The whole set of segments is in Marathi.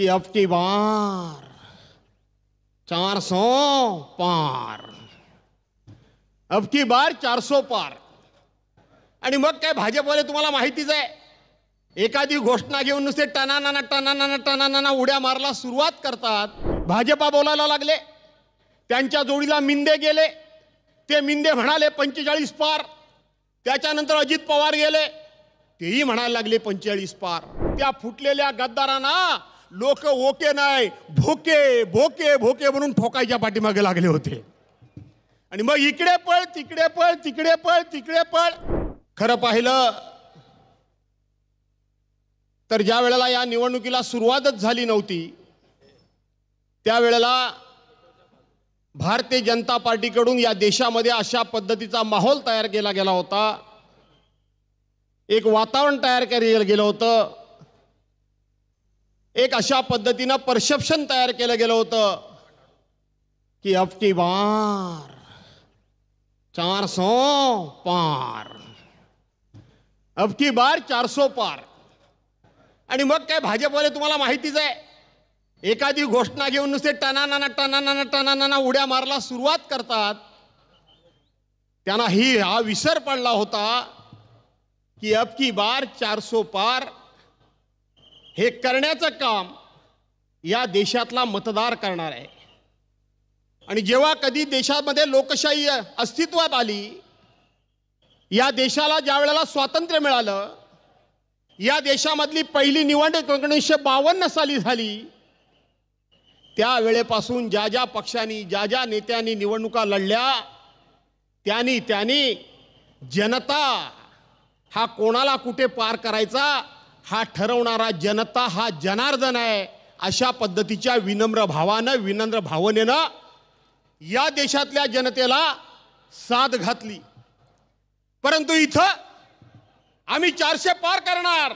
कि अब की बार चार सौ पार अब की बार चार सौ पार आणि मग काय भाजपवाले तुम्हाला माहितीच आहे एखादी घोषणा घेऊन नुसते टनाना टना टनानाना उड्या मारला सुरुवात करतात भाजपा बोलायला लागले त्यांच्या जोडीला मिंदे गेले ते मिंदे म्हणाले पंचेचाळीस पार त्याच्यानंतर अजित पवार गेले तेही म्हणायला लागले पंचेचाळीस पार त्या फुटलेल्या गद्दारांना लोक ओके नाही भोके भोके भोके म्हणून ठोकायच्या पाठीमागे लागले होते आणि मग इकडे पळ तिकडे पळ तिकडे पळ तिकडे पळ खरं पाहिलं तर ज्या वेळेला या निवडणुकीला सुरुवातच झाली नव्हती त्यावेळेला भारतीय जनता पार्टीकडून या देशामध्ये अशा पद्धतीचा माहोल तयार केला गेला होता एक वातावरण तयार केलं गेलं होतं एक अशा पद्धतीनं परसेप्शन तयार केलं गेलं होतं की अफकी बार चार सो पार अबकी बार चारसो पार आणि मग काय भाजपवाले तुम्हाला माहितीच आहे एखादी घोषणा घेऊन नुसते टनाना टनाना टनानाना उड्या मारला सुरुवात करतात त्यांना ही हा विसर पडला होता की अब बार चारसो पार हे करण्याचं काम या देशातला मतदार करणार आहे आणि जेव्हा कधी देशामध्ये लोकशाही अस्तित्वात आली या देशाला ज्या वेळेला स्वातंत्र्य मिळालं या देशामधली पहिली निवडणूक एकोणीसशे बावन्न साली झाली त्यावेळेपासून ज्या ज्या पक्षांनी ज्या ज्या नेत्यांनी निवडणुका लढल्या त्यांनी त्यांनी जनता हा कोणाला कुठे पार करायचा हा ठरवणारा जनता हा जनार्दन आहे अशा पद्धतीच्या विनम्र भावानं विनम्र भावनेनं या देशातल्या जनतेला साथ घातली परंतु इथं आम्ही चारशे पार करणार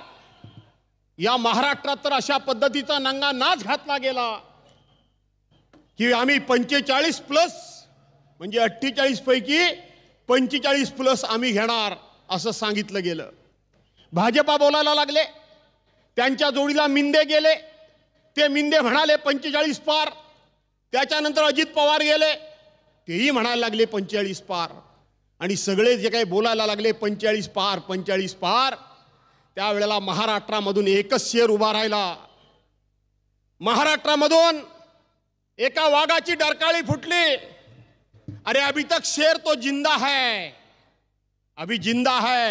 या महाराष्ट्रात तर अशा पद्धतीचा नंगा नाच घातला गेला की आम्ही पंचेचाळीस प्लस म्हणजे अठ्ठेचाळीस पैकी पंचेचाळीस प्लस आम्ही घेणार असं सांगितलं गेलं भाजपा बोलायला लागले त्यांच्या जोडीला मिंदे गेले ते मिंदे म्हणाले पंचेचाळीस पार त्याच्यानंतर अजित पवार गेले तेही म्हणायला लागले पंचेचाळीस पार आणि सगळे जे काही बोलायला लागले पंचेचाळीस पार पंचेचाळीस पार त्यावेळेला महाराष्ट्रामधून एकच शेर उभा राहिला महाराष्ट्रामधून एका वाघाची डरकाळी फुटली अरे अभी तक शेर तो जिंदा है अभी जिंदा है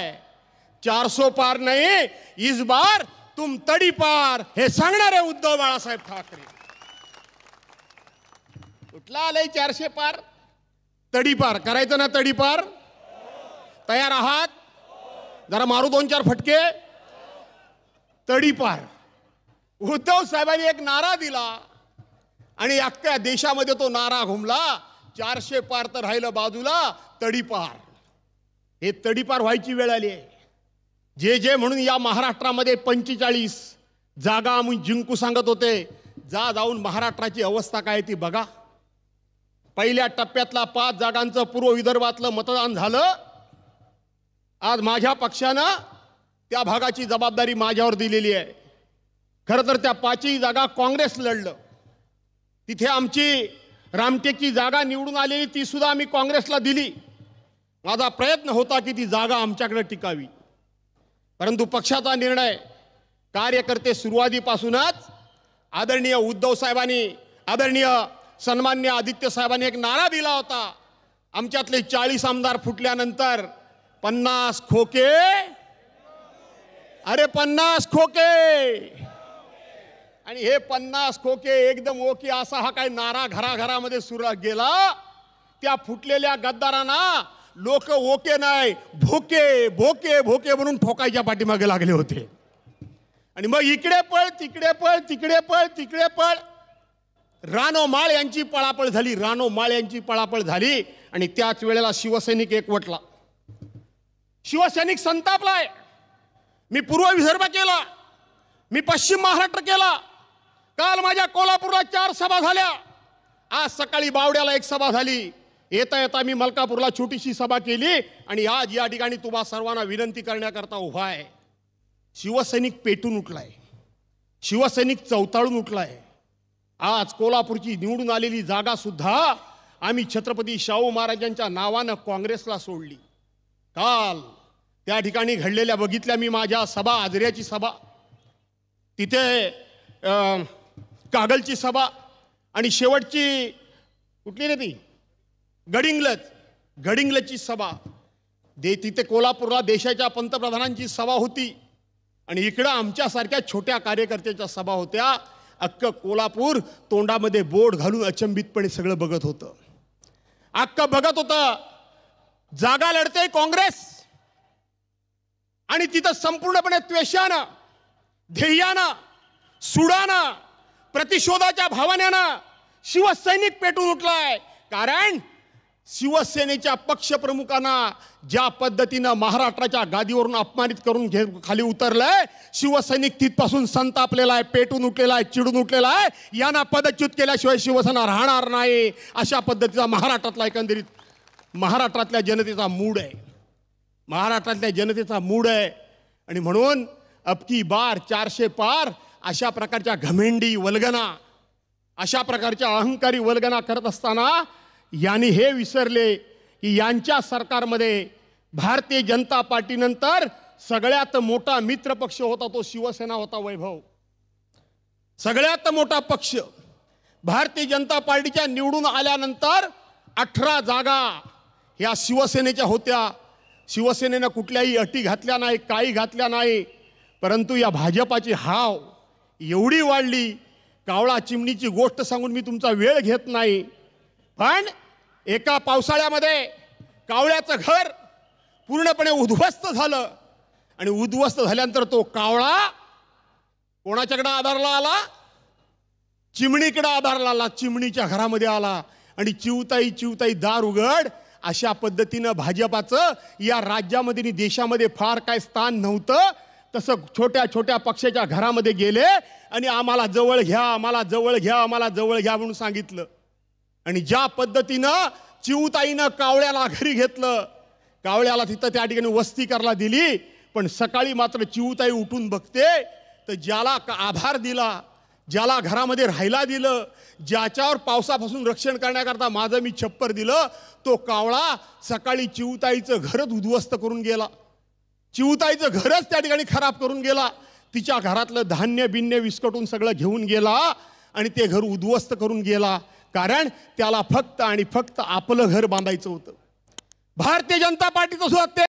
400 पार नाही इस बार तुम तडी पार हे सांगणारे उद्धव बाळासाहेब ठाकरे कुठला आलंय चारशे पार तडी पार करायचं ना तडी पार तयार आहात जरा मारू दोन चार फटके तडी पार उद्धव साहेबांनी एक नारा दिला आणि अख्ख्या देशामध्ये तो नारा घुमला चारशे पार तर राहिलं बाजूला तडीपार हे तडीपार व्हायची वेळ आली आहे जे जे म्हणून या महाराष्ट्रामध्ये पंचेचाळीस जागा आम्ही जिंकू सांगत होते जा जाऊन महाराष्ट्राची अवस्था काय ती बघा पहिल्या टप्प्यातला पाच जागांचं पूर्व विदर्भातलं मतदान झालं आज माझ्या पक्षानं त्या भागाची जबाबदारी माझ्यावर दिलेली आहे खरं तर त्या पाचही जागा काँग्रेस लढलं तिथे आमची रामटेकची जागा निवडून आलेली ती सुद्धा आम्ही काँग्रेसला दिली माझा प्रयत्न होता की ती जागा आमच्याकडे टिकावी परंतु पक्षाचा निर्णय कार्यकर्ते सुरुवातीपासूनच आदरणीय उद्धव साहेबांनी आदरणीय सन्मान्य आदित्य साहेबांनी एक नारा दिला होता आमच्यातले चाळीस आमदार फुटल्यानंतर पन्नास खोके अरे पन्नास खोके आणि हे पन्नास खोके एकदम ओके असा हा काय नारा घराघरामध्ये सुरू गेला त्या फुटलेल्या गद्दारांना लोक ओके नाही भोके भोके भोके म्हणून ठोकायच्या पाठीमागे लागले होते आणि मग इकडे पळ तिकडे पळ तिकडे पळ तिकडे पळ रानो माळ यांची पळापळ झाली रानो माळ यांची पळापळ झाली आणि त्याच वेळेला शिवसैनिक एकवटला शिवसैनिक संतापलाय मी पूर्व विदर्भ केला मी पश्चिम महाराष्ट्र केला काल माझ्या कोल्हापूरला चार सभा झाल्या आज सकाळी बावड्याला एक सभा झाली येता येता मी मलकापूरला छोटीशी सभा केली आणि आज या ठिकाणी तुम्हा सर्वांना विनंती करण्याकरता उभा आहे शिवसैनिक पेटून उठलाय शिवसैनिक चौताळून उठलाय आज कोल्हापूरची निवडून आलेली जागा सुद्धा आम्ही छत्रपती शाहू महाराजांच्या नावानं काँग्रेसला सोडली काल त्या ठिकाणी घडलेल्या बघितल्या मी माझ्या सभा आजऱ्याची सभा तिथे कागलची सभा आणि शेवटची कुठली रे ती गडिंगलच गडिंगलची सभा दे तिथे कोल्हापूरला देशाच्या पंतप्रधानांची सभा होती आणि इकडं आमच्यासारख्या छोट्या कार्यकर्त्याच्या सभा होत्या अक्क कोल्हापूर तोंडामध्ये बोट घालून अचंबितपणे सगळं बघत होतं अख्खं बघत होतं जागा लढते काँग्रेस आणि तिथं संपूर्णपणे त्वेषानं ध्येयानं सुडानं प्रतिशोधाच्या भावनेनं शिवसैनिक पेटून उठलाय कारण शिवसेनेच्या पक्षप्रमुखांना ज्या पद्धतीनं महाराष्ट्राच्या गादीवरून अपमानित करून घे खाली उतरलंय शिवसैनिक तिथपासून संतापलेला आहे पेटून उठलेला आहे चिडून उठलेला आहे यांना पदच्युत केल्याशिवाय शिवसेना राहणार नाही अशा पद्धतीचा महाराष्ट्रातला एकंदरीत महाराष्ट्रातल्या जनतेचा मूड आहे महाराष्ट्रातल्या जनतेचा मूड आहे आणि म्हणून अबकी बार चारशे पार अशा प्रकारच्या घमेंडी वल्गना अशा प्रकारच्या अहंकारी वल्गना करत असताना यांनी हे विसरले की यांच्या सरकारमध्ये भारतीय जनता पार्टीनंतर सगळ्यात मोठा मित्र पक्ष होता तो शिवसेना होता वैभव सगळ्यात मोठा पक्ष भारतीय जनता पार्टीच्या निवडून आल्यानंतर अठरा जागा या शिवसेनेच्या होत्या शिवसेनेनं कुठल्याही अटी घातल्या नाही काही घातल्या नाही परंतु या भाजपाची हाव एवढी वाढली कावळा चिमणीची गोष्ट सांगून मी तुमचा वेळ घेत नाही पण एका पावसाळ्यामध्ये कावळ्याचं घर पूर्णपणे उद्ध्वस्त झालं आणि उद्ध्वस्त झाल्यानंतर तो कावळा कोणाच्याकडं आधारला आला चिमणीकडं आधारला आला चिमणीच्या घरामध्ये आला आणि चिवताई चिवताई दार उघड अशा पद्धतीनं भाजपाचं या राज्यामध्ये आणि देशामध्ये फार काय स्थान नव्हतं तसं छोट्या छोट्या पक्षाच्या घरामध्ये गेले आणि आम्हाला जवळ घ्या आम्हाला जवळ घ्या आम्हाला जवळ घ्या म्हणून सांगितलं आणि ज्या पद्धतीनं चिऊताईनं कावळ्याला घरी घेतलं कावळ्याला तिथं त्या ठिकाणी वस्ती करायला दिली पण सकाळी मात्र चिऊताई उठून बघते तर ज्याला आभार दिला ज्याला घरामध्ये राहायला दिलं ज्याच्यावर पावसापासून रक्षण करण्याकरता माझं मी छप्पर दिलं तो कावळा सकाळी चिऊताईचं घरच उद्ध्वस्त करून गेला चिऊताईचं घरच त्या ठिकाणी खराब करून गेला तिच्या घरातलं धान्य बिन्य विस्कटून सगळं घेऊन गेला आणि ते घर उद्ध्वस्त करून गेला कारण त्याला फक्त आणि फक्त आपलं घर बांधायचं होतं भारतीय जनता पार्टीचं सुद्धा ते